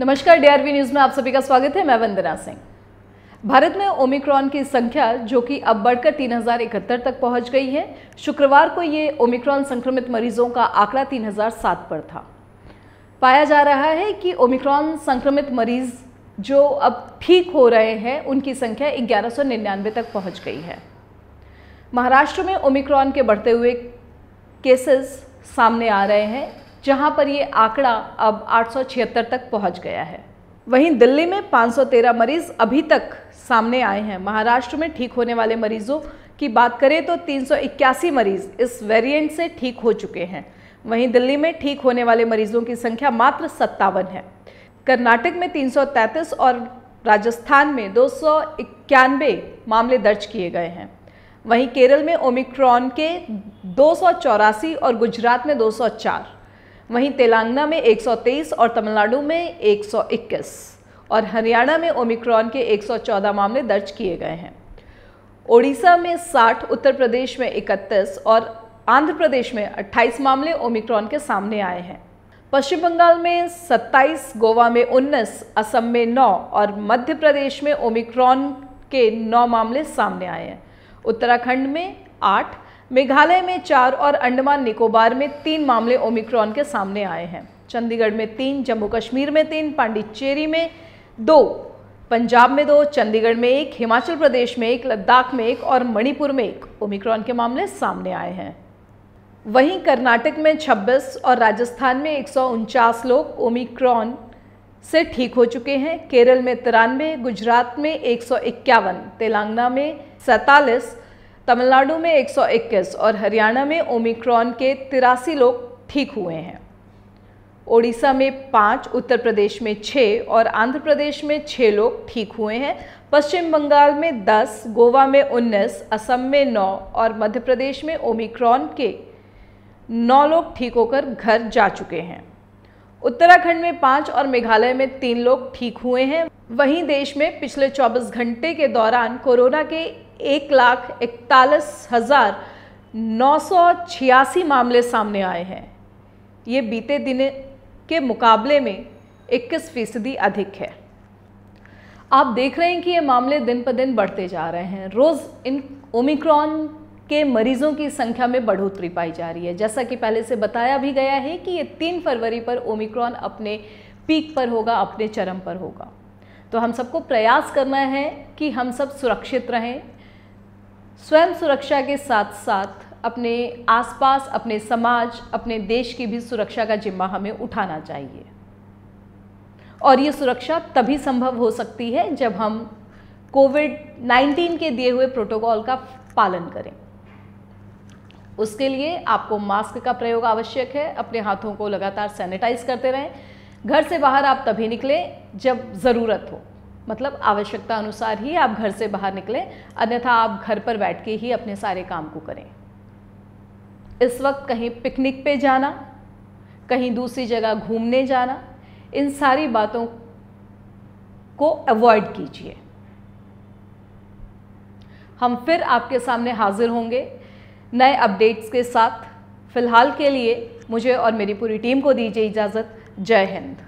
नमस्कार DRV news में आप सभी का स्वागत है मैं वंदना सिंह भारत में ओमिक्रॉन की संख्या जो कि अब बढ़कर तीन तक पहुंच गई है शुक्रवार को ये ओमिक्रॉन संक्रमित मरीजों का आंकड़ा 3007 पर था पाया जा रहा है कि ओमिक्रॉन संक्रमित मरीज जो अब ठीक हो रहे हैं उनकी संख्या ग्यारह तक पहुँच गई है महाराष्ट्र में ओमिक्रॉन के बढ़ते हुए केसेस सामने आ रहे हैं जहां पर ये आंकड़ा अब आठ तक पहुंच गया है वहीं दिल्ली में 513 मरीज अभी तक सामने आए हैं महाराष्ट्र में ठीक होने वाले मरीजों की बात करें तो 381 मरीज इस वेरिएंट से ठीक हो चुके हैं वहीं दिल्ली में ठीक होने वाले मरीजों की संख्या मात्र सत्तावन है कर्नाटक में 333 और राजस्थान में दो मामले दर्ज किए गए हैं वहीं केरल में ओमिक्रॉन के दो और गुजरात में 204 वहीं तेलंगाना में 123 और तमिलनाडु में 121 और हरियाणा में ओमिक्रॉन के 114 मामले दर्ज किए गए हैं ओडिशा में 60 उत्तर प्रदेश में 31 और आंध्र प्रदेश में 28 मामले ओमिक्रॉन के सामने आए हैं पश्चिम बंगाल में 27 गोवा में 19 असम में 9 और मध्य प्रदेश में ओमिक्रॉन के 9 मामले सामने आए हैं उत्तराखंड में आठ मेघालय में चार और अंडमान निकोबार में तीन मामले ओमिक्रॉन के सामने आए हैं चंडीगढ़ में तीन जम्मू कश्मीर में तीन पांडिचेरी में दो पंजाब में दो चंडीगढ़ में एक हिमाचल प्रदेश में एक लद्दाख में एक और मणिपुर में एक ओमिक्रॉन के मामले सामने आए हैं वहीं कर्नाटक में 26 और राजस्थान में एक लोग ओमिक्रॉन से ठीक हो चुके हैं केरल में तिरानवे गुजरात में एक तेलंगाना में सैतालीस तमिलनाडु में 121 और हरियाणा में ओमिक्रॉन के तिरासी लोग ठीक हुए हैं ओडिशा में पाँच उत्तर प्रदेश में छः और आंध्र प्रदेश में छः लोग ठीक हुए हैं पश्चिम बंगाल में दस गोवा में उन्नीस असम में नौ और मध्य प्रदेश में ओमिक्रॉन के नौ लोग ठीक होकर घर जा चुके हैं उत्तराखंड में पाँच और मेघालय में तीन लोग ठीक हुए हैं वहीं देश में पिछले 24 घंटे के दौरान कोरोना के एक लाख इकतालीस हज़ार नौ सौ छियासी मामले सामने आए हैं ये बीते दिन के मुकाबले में 21 फीसदी अधिक है आप देख रहे हैं कि ये मामले दिन पर दिन बढ़ते जा रहे हैं रोज़ इन ओमिक्रॉन के मरीजों की संख्या में बढ़ोतरी पाई जा रही है जैसा कि पहले से बताया भी गया है कि ये तीन फरवरी पर ओमिक्रॉन अपने पीक पर होगा अपने चरम पर होगा तो हम सबको प्रयास करना है कि हम सब सुरक्षित रहें स्वयं सुरक्षा के साथ साथ अपने आसपास अपने समाज अपने देश की भी सुरक्षा का जिम्मा हमें उठाना चाहिए और ये सुरक्षा तभी संभव हो सकती है जब हम कोविड 19 के दिए हुए प्रोटोकॉल का पालन करें उसके लिए आपको मास्क का प्रयोग आवश्यक है अपने हाथों को लगातार सैनिटाइज करते रहें घर से बाहर आप तभी निकलें जब ज़रूरत हो मतलब आवश्यकता अनुसार ही आप घर से बाहर निकलें अन्यथा आप घर पर बैठ के ही अपने सारे काम को करें इस वक्त कहीं पिकनिक पे जाना कहीं दूसरी जगह घूमने जाना इन सारी बातों को अवॉइड कीजिए हम फिर आपके सामने हाजिर होंगे नए अपडेट्स के साथ फ़िलहाल के लिए मुझे और मेरी पूरी टीम को दीजिए इजाज़त जय हिंद